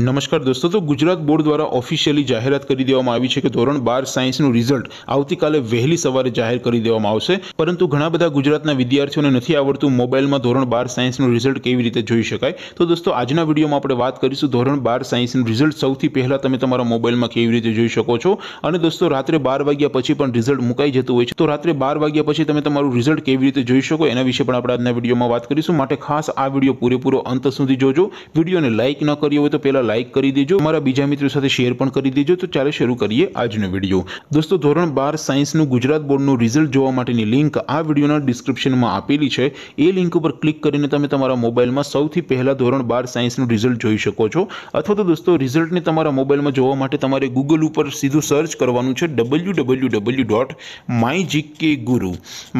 નમસ્કાર દોસ્તો તો ગુજરાત બોર્ડ દ્વારા ઓફિશિયલી જાહેરાત કરી દેવામાં આવી છે કે ધોરણ બાર સાયન્સનું રિઝલ્ટ આવતીકાલે વહેલી સવારે જાહેર કરી દેવામાં આવશે પરંતુ ઘણા બધા ગુજરાતના વિદ્યાર્થીઓને નથી આવડતું મોબાઈલમાં ધોરણ બાર સાયન્સનું રિઝલ્ટ કેવી રીતે જોઈ શકાય તો દોસ્તો આજના વિડીયોમાં આપણે વાત કરીશું ધોરણ બાર સાયન્સનું રિઝલ્ટ સૌથી પહેલાં તમે તમારા મોબાઈલમાં કેવી રીતે જોઈ શકો છો અને દોસ્તો રાત્રે બાર વાગ્યા પછી પણ રિઝલ્ટ મુકાઈ જતું હોય છે તો રાત્રે બાર વાગ્યા પછી તમે તમારું રિઝલ્ટ કેવી રીતે જોઈ શકો એના વિશે પણ આપણે આજના વિડીયોમાં વાત કરીશું માટે ખાસ આ વિડીયો પૂરેપૂરો અંત સુધી જોજો વિડીયોને લાઇક ન કર્યો હોય તો પહેલાં પહેલાં લાઇક કરી દેજો મારા બીજા મિત્રો સાથે શેર પણ કરી દેજો તો ચાલો શરૂ કરીએ આજનો વિડીયો દોસ્તો ધોરણ બાર સાયન્સનું ગુજરાત બોર્ડનું રિઝલ્ટ જોવા માટેની લિંક આ વિડીયોના ડિસ્ક્રિપ્શનમાં આપેલી છે એ લિંક ઉપર ક્લિક કરીને તમે તમારા મોબાઈલમાં સૌથી પહેલાં ધોરણ બાર સાયન્સનું રિઝલ્ટ જોઈ શકો છો અથવા તો દોસ્તો રિઝલ્ટને તમારા મોબાઈલમાં જોવા માટે તમારે ગૂગલ ઉપર સીધું સર્ચ કરવાનું છે W W W dot my GK Guru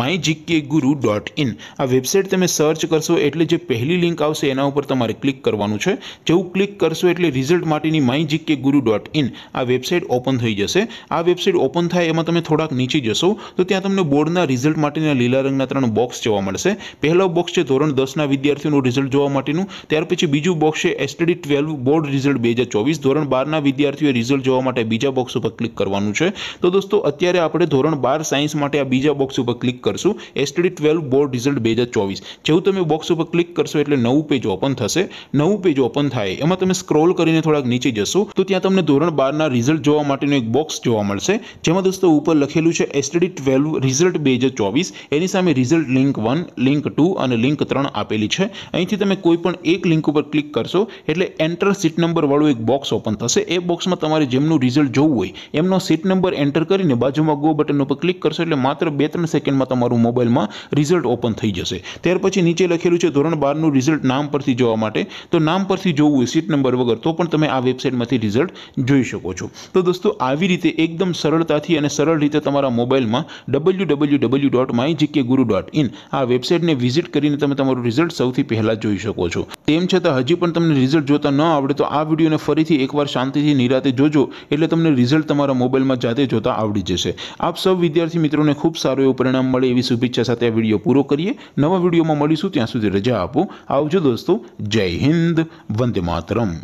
my GK Guru dot in આ વેબસાઇટ તમે સર્ચ કરશો એટલે જે પહેલી લિંક આવશે એના ઉપર તમારે ક્લિક કરવાનું છે જેવું ક્લિક કરશો એટલે રિઝલ્ટ માટેની my GK Guru dot in આ વેબસાઇટ ઓપન થઈ જશે આ વેબસાઇટ ઓપન થાય એમાં તમે થોડાક નીચે જશો તો ત્યાં તમને બોર્ડના રિઝલ્ટ માટેના લીલા રંગના ત્રણ બોક્સ જોવા મળશે પહેલો બોક્સ છે ધોરણ દસના વિદ્યાર્થીઓનું રિઝલ્ટ જોવા માટેનું ત્યાર પછી બીજું બોક્સ છે એસટીડી ટ્વેલ્વ બોર્ડ રિઝલ્ટ બે હજાર ચોવીસ ધોરણ બારના વિદ્યાર્થીઓએ રિઝલ્ટ જોવા માટે બીજા બોક્સ ઉપર ક્લિક કરવાનું છે તો દોસ્તો અત્યારે આપણે ધોરણ બાર સાયન્સ માટે આ બીજા બોક્સ ઉપર ક્લિક કરશું એસટડી ટ્વેલ્વ બોર્ડ રિઝલ્ટ બે હજાર ચોવીસ જેવું તમે બોક્સ ઉપર ક્લિક કરશો એટલે નવું પેજ ઓપન થશે નવું પેજ ઓપન થાય એમાં તમે સ્ક્રોલ કરીને થોડાક નીચે જશો તો ત્યાં તમને ધોરણ બારના રિઝલ્ટ જોવા માટેનું એક બોક્સ જોવા મળશે જેમાં દોસ્તો ઉપર લખેલું છે એસટીડી ટ્વેલ્વ રિઝલ્ટ બે હજાર ચોવીસ એની સામે result link one link two અને લિંક ત્રણ આપેલી છે અહીંથી તમે કોઈ પણ એક લિંક ઉપર ક્લિક કરશો એટલે એન્ટર સીટ નંબરવાળું એક બોક્સ ઓપન થશે એ બોક્સમાં તમારે જેમનું રિઝલ્ટ જોવું હોય એમનો સીટ નંબર એન્ટર કરીને બાજુમાં ગો બટન ઉપર ક્લિક કરશો એટલે માત્ર બે ત્રણ સેકન્ડમાં તમારું મોબાઈલમાં રિઝલ્ટ ઓપન થઈ જશે ત્યાર પછી નીચે લખેલું છે ધોરણ બારનું રિઝલ્ટ નામ પરથી જોવા માટે તો નામ પરથી જોવું સીટ નંબર વગર તો પણ તમે આ વેબસાઇટમાંથી રિઝલ્ટ જોઈ શકો છો તો દોસ્તો આવી રીતે એકદમ સરળતાથી અને સરળ રીતે તમારા મોબાઈલમાં W W W dot my GK Guru dot in આ વેબસાઇટને વિઝિટ કરીને તમે તમારું રિઝલ્ટ સૌથી પહેલાં જોઈ શકો છો તેમ છતાં હજી પણ તમને રિઝલ્ટ જોતા ન આવડે તો આ વિડીયોને ફરીથી એકવાર શાંતિથી નિરાતે જોજો એટલે તમને રિઝલ્ટ તમારા મોબાઈલમાં જાતે જોતા આવડી જશે આપ સૌ વિદ્યાર્થી મિત્રોને ખૂબ સારું એવું પરિણામ મળે એવી શુભેચ્છા સાથે આ વિડીયો પૂરો કરીએ નવા વિડીયોમાં મળીશું ત્યાં સુધી રજા આપો આવજો દોસ્તો જય હિન્દ વંદે માતરમ